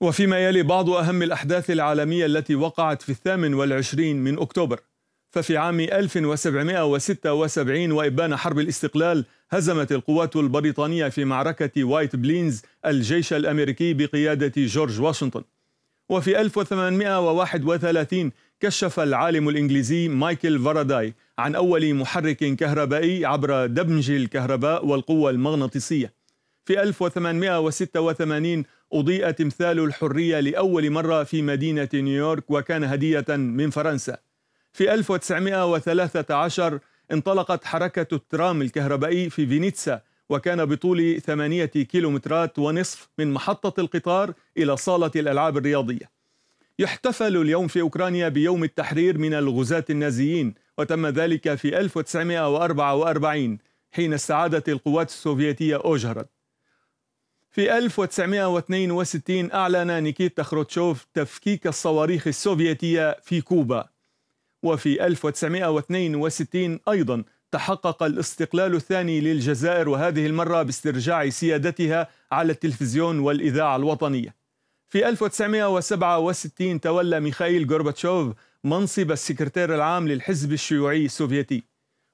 وفيما يلي بعض أهم الأحداث العالمية التي وقعت في الثامن والعشرين من أكتوبر ففي عام 1776 وإبان حرب الاستقلال هزمت القوات البريطانية في معركة وايت بلينز الجيش الأمريكي بقيادة جورج واشنطن وفي 1831 كشف العالم الإنجليزي مايكل فاراداي عن أول محرك كهربائي عبر دمج الكهرباء والقوة المغناطيسية في 1886 أضيء تمثال الحرية لأول مرة في مدينة نيويورك وكان هدية من فرنسا في 1913 انطلقت حركة الترام الكهربائي في فينيتسا وكان بطول ثمانية كيلومترات ونصف من محطة القطار إلى صالة الألعاب الرياضية يحتفل اليوم في أوكرانيا بيوم التحرير من الغزاة النازيين وتم ذلك في 1944 حين استعادت القوات السوفيتية أوجهرت في 1962 أعلن نيكيتا خروتشوف تفكيك الصواريخ السوفيتية في كوبا وفي 1962 أيضا تحقق الاستقلال الثاني للجزائر وهذه المرة باسترجاع سيادتها على التلفزيون والإذاعة الوطنية في 1967 تولى ميخائيل غورباتشوف منصب السكرتير العام للحزب الشيوعي السوفيتي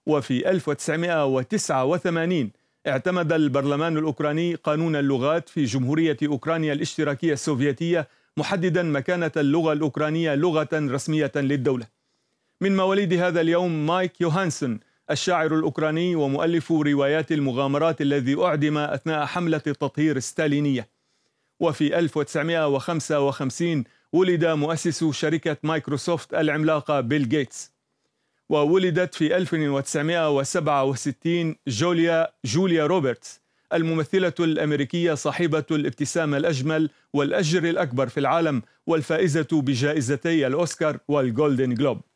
وفي 1989 اعتمد البرلمان الأوكراني قانون اللغات في جمهورية أوكرانيا الاشتراكية السوفيتية محددا مكانة اللغة الأوكرانية لغة رسمية للدولة من مواليد هذا اليوم مايك يوهانسون الشاعر الأوكراني ومؤلف روايات المغامرات الذي أعدم أثناء حملة التطهير الستالينية وفي 1955 ولد مؤسس شركة مايكروسوفت العملاقة بيل جيتس وولدت في 1967 جوليا جوليا روبرتس الممثلة الأمريكية صاحبة الابتسامة الأجمل والأجر الأكبر في العالم والفائزة بجائزتي الأوسكار والجولدن جلوب